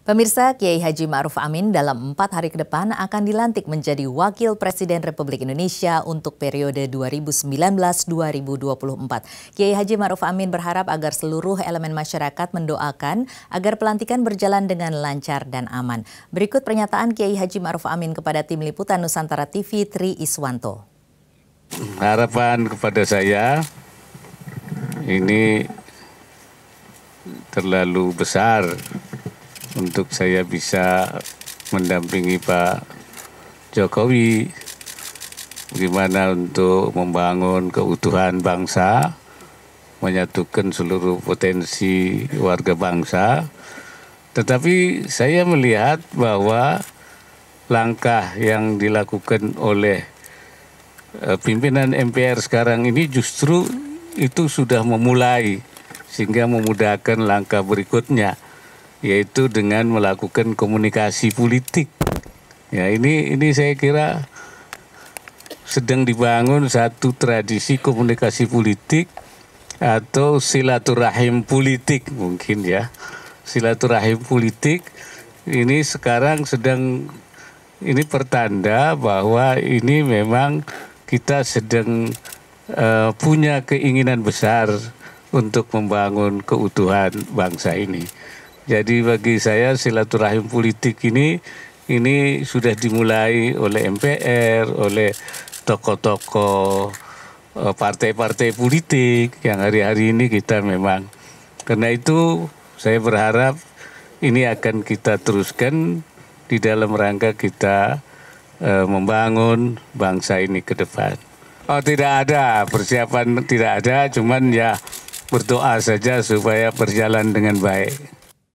Pemirsa, Kiai Haji Ma'ruf Amin dalam empat hari ke depan akan dilantik menjadi Wakil Presiden Republik Indonesia untuk periode 2019-2024. Kiai Haji Ma'ruf Amin berharap agar seluruh elemen masyarakat mendoakan agar pelantikan berjalan dengan lancar dan aman. Berikut pernyataan Kiai Haji Ma'ruf Amin kepada tim liputan Nusantara TV Tri Iswanto. Harapan kepada saya ini terlalu besar untuk saya bisa mendampingi Pak Jokowi gimana untuk membangun keutuhan bangsa, menyatukan seluruh potensi warga bangsa. Tetapi saya melihat bahwa langkah yang dilakukan oleh eh, pimpinan MPR sekarang ini justru itu sudah memulai sehingga memudahkan langkah berikutnya yaitu dengan melakukan komunikasi politik. Ya, ini ini saya kira sedang dibangun satu tradisi komunikasi politik atau silaturahim politik mungkin ya. Silaturahim politik ini sekarang sedang ini pertanda bahwa ini memang kita sedang uh, punya keinginan besar untuk membangun keutuhan bangsa ini. Jadi bagi saya silaturahim politik ini ini sudah dimulai oleh MPR, oleh tokoh-tokoh e, partai-partai politik yang hari-hari ini kita memang. Karena itu saya berharap ini akan kita teruskan di dalam rangka kita e, membangun bangsa ini ke depan. Oh tidak ada persiapan tidak ada, cuman ya berdoa saja supaya berjalan dengan baik.